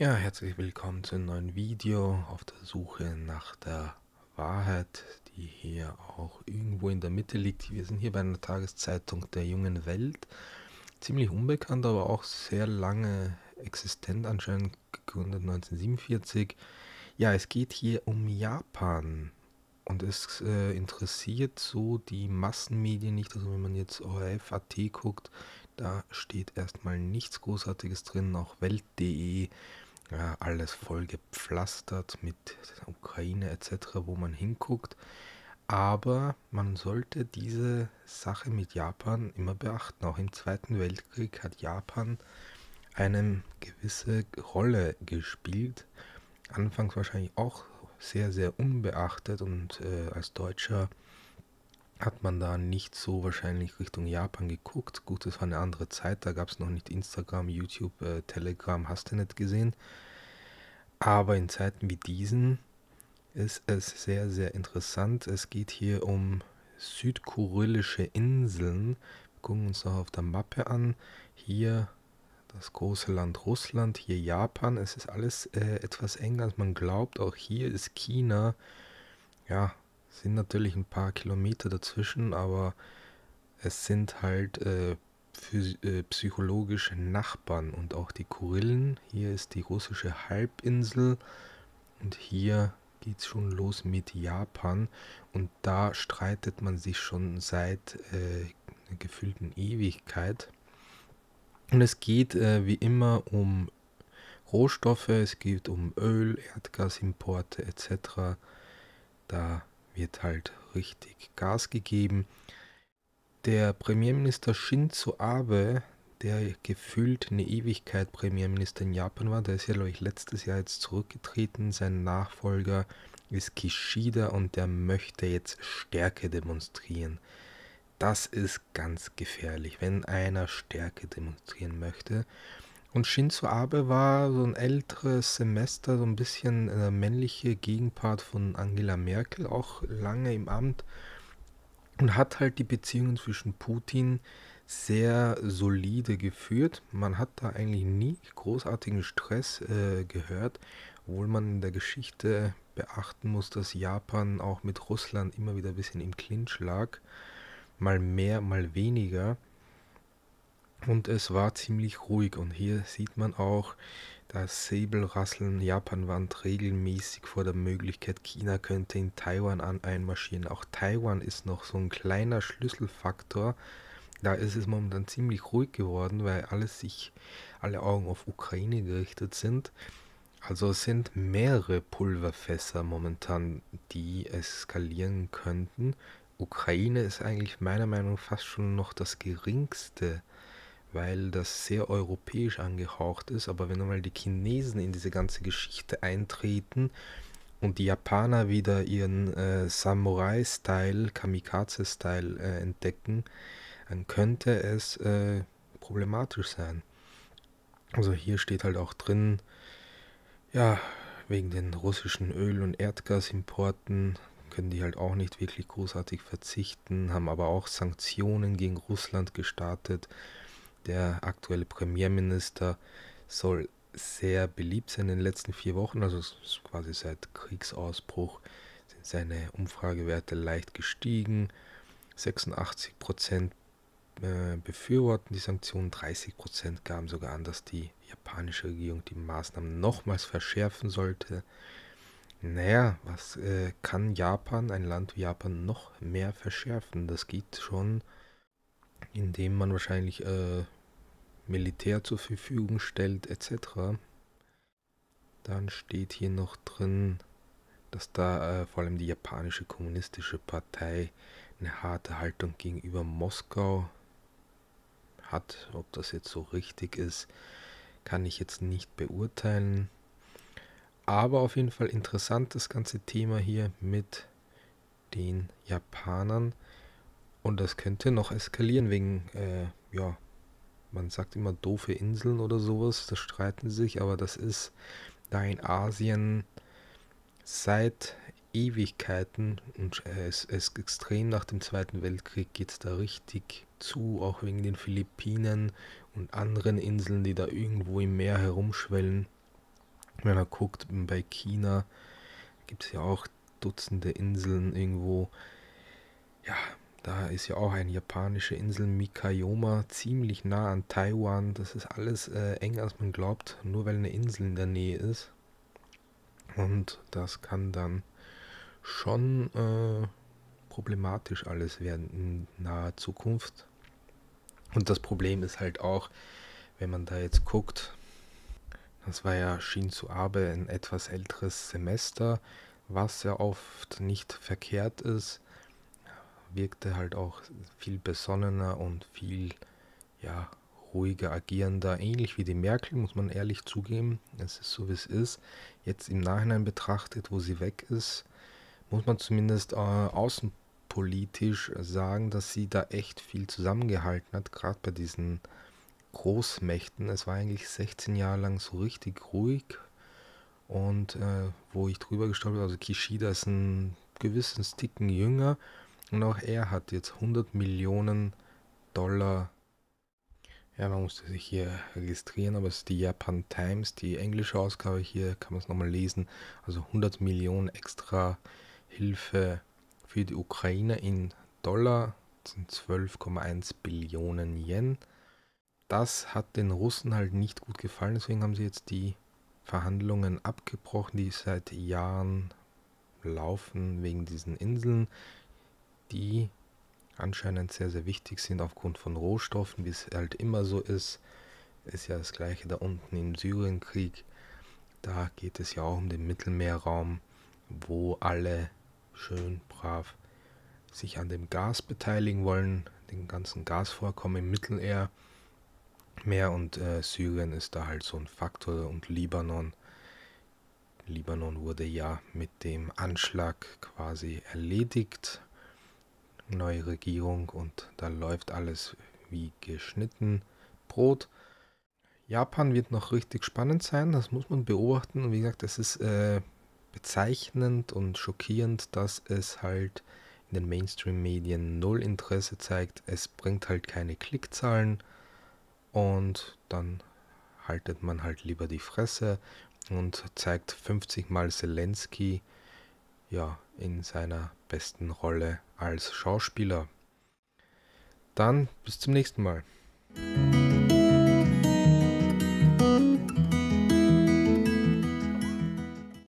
Ja, herzlich willkommen zu einem neuen Video auf der Suche nach der Wahrheit, die hier auch irgendwo in der Mitte liegt. Wir sind hier bei einer Tageszeitung der jungen Welt. Ziemlich unbekannt, aber auch sehr lange existent, anscheinend gegründet 1947. Ja, es geht hier um Japan. Und es äh, interessiert so die Massenmedien nicht. Also wenn man jetzt ORF, AT guckt, da steht erstmal nichts Großartiges drin. Auch Welt.de ja, alles voll gepflastert mit Ukraine etc., wo man hinguckt. Aber man sollte diese Sache mit Japan immer beachten. Auch im Zweiten Weltkrieg hat Japan eine gewisse Rolle gespielt. Anfangs wahrscheinlich auch sehr, sehr unbeachtet und äh, als Deutscher hat man da nicht so wahrscheinlich Richtung Japan geguckt. Gut, das war eine andere Zeit, da gab es noch nicht Instagram, YouTube, äh, Telegram, hast du nicht gesehen. Aber in Zeiten wie diesen ist es sehr, sehr interessant. Es geht hier um südkurylische Inseln. Wir gucken uns noch auf der Mappe an. Hier das große Land Russland, hier Japan. Es ist alles äh, etwas enger, als man glaubt. Auch hier ist China. Ja, sind natürlich ein paar Kilometer dazwischen, aber es sind halt äh, äh, psychologische Nachbarn und auch die Kurillen. Hier ist die russische Halbinsel und hier geht es schon los mit Japan und da streitet man sich schon seit äh, einer gefühlten Ewigkeit. Und es geht äh, wie immer um Rohstoffe, es geht um Öl, Erdgasimporte etc. Da wird halt richtig Gas gegeben. Der Premierminister Shinzo Abe, der gefühlt eine Ewigkeit Premierminister in Japan war, der ist ja, glaube ich, letztes Jahr jetzt zurückgetreten. Sein Nachfolger ist Kishida und der möchte jetzt Stärke demonstrieren. Das ist ganz gefährlich, wenn einer Stärke demonstrieren möchte und Shinzo Abe war so ein älteres Semester, so ein bisschen äh, männliche Gegenpart von Angela Merkel, auch lange im Amt und hat halt die Beziehungen zwischen Putin sehr solide geführt. Man hat da eigentlich nie großartigen Stress äh, gehört, obwohl man in der Geschichte beachten muss, dass Japan auch mit Russland immer wieder ein bisschen im Clinch lag. Mal mehr, mal weniger und es war ziemlich ruhig. Und hier sieht man auch das Säbelrasseln. Japan warnt regelmäßig vor der Möglichkeit, China könnte in Taiwan an einmarschieren. Auch Taiwan ist noch so ein kleiner Schlüsselfaktor. Da ist es momentan ziemlich ruhig geworden, weil alles sich, alle Augen auf Ukraine gerichtet sind. Also sind mehrere Pulverfässer momentan, die eskalieren könnten. Ukraine ist eigentlich meiner Meinung nach fast schon noch das geringste weil das sehr europäisch angehaucht ist. Aber wenn einmal die Chinesen in diese ganze Geschichte eintreten und die Japaner wieder ihren äh, Samurai-Style, Kamikaze-Style äh, entdecken, dann könnte es äh, problematisch sein. Also hier steht halt auch drin, ja, wegen den russischen Öl- und Erdgasimporten können die halt auch nicht wirklich großartig verzichten, haben aber auch Sanktionen gegen Russland gestartet der aktuelle Premierminister soll sehr beliebt sein in den letzten vier Wochen, also quasi seit Kriegsausbruch sind seine Umfragewerte leicht gestiegen. 86% Prozent äh, befürworten die Sanktionen, 30% Prozent gaben sogar an, dass die japanische Regierung die Maßnahmen nochmals verschärfen sollte. Naja, was äh, kann Japan, ein Land wie Japan, noch mehr verschärfen? Das geht schon, indem man wahrscheinlich äh, Militär zur Verfügung stellt etc. Dann steht hier noch drin, dass da äh, vor allem die japanische kommunistische Partei eine harte Haltung gegenüber Moskau hat. Ob das jetzt so richtig ist, kann ich jetzt nicht beurteilen. Aber auf jeden Fall interessant das ganze Thema hier mit den Japanern. Und das könnte noch eskalieren wegen äh, ja, man sagt immer doofe Inseln oder sowas, da streiten sie sich, aber das ist da in Asien seit Ewigkeiten und es ist extrem nach dem Zweiten Weltkrieg geht es da richtig zu, auch wegen den Philippinen und anderen Inseln, die da irgendwo im Meer herumschwellen. Wenn man guckt, bei China gibt es ja auch Dutzende Inseln irgendwo. Ja, da ist ja auch eine japanische Insel Mikayoma ziemlich nah an Taiwan. Das ist alles äh, enger als man glaubt, nur weil eine Insel in der Nähe ist. Und das kann dann schon äh, problematisch alles werden in naher Zukunft. Und das Problem ist halt auch, wenn man da jetzt guckt, das war ja Shinzu Abe ein etwas älteres Semester, was ja oft nicht verkehrt ist wirkte halt auch viel besonnener und viel ja, ruhiger agierender, ähnlich wie die Merkel, muss man ehrlich zugeben. Es ist so, wie es ist. Jetzt im Nachhinein betrachtet, wo sie weg ist, muss man zumindest äh, außenpolitisch sagen, dass sie da echt viel zusammengehalten hat, gerade bei diesen Großmächten. Es war eigentlich 16 Jahre lang so richtig ruhig. Und äh, wo ich drüber gestolpert also Kishida ist ein gewissen Ticken jünger und auch er hat jetzt 100 Millionen Dollar. Ja, man musste sich hier registrieren, aber es ist die Japan Times, die englische Ausgabe. Hier kann man es nochmal lesen. Also 100 Millionen extra Hilfe für die Ukraine in Dollar. Das sind 12,1 Billionen Yen. Das hat den Russen halt nicht gut gefallen, deswegen haben sie jetzt die Verhandlungen abgebrochen, die seit Jahren laufen wegen diesen Inseln die anscheinend sehr, sehr wichtig sind aufgrund von Rohstoffen, wie es halt immer so ist. Ist ja das gleiche da unten im Syrienkrieg. Da geht es ja auch um den Mittelmeerraum, wo alle schön brav sich an dem Gas beteiligen wollen, den ganzen Gasvorkommen im Mittelmeer. Mehr und äh, Syrien ist da halt so ein Faktor und Libanon. Libanon wurde ja mit dem Anschlag quasi erledigt neue Regierung und da läuft alles wie geschnitten Brot. Japan wird noch richtig spannend sein, das muss man beobachten. Und wie gesagt, es ist äh, bezeichnend und schockierend, dass es halt in den Mainstream-Medien null Interesse zeigt. Es bringt halt keine Klickzahlen und dann haltet man halt lieber die Fresse und zeigt 50 Mal Zelensky. Ja, in seiner besten Rolle als Schauspieler. Dann bis zum nächsten Mal.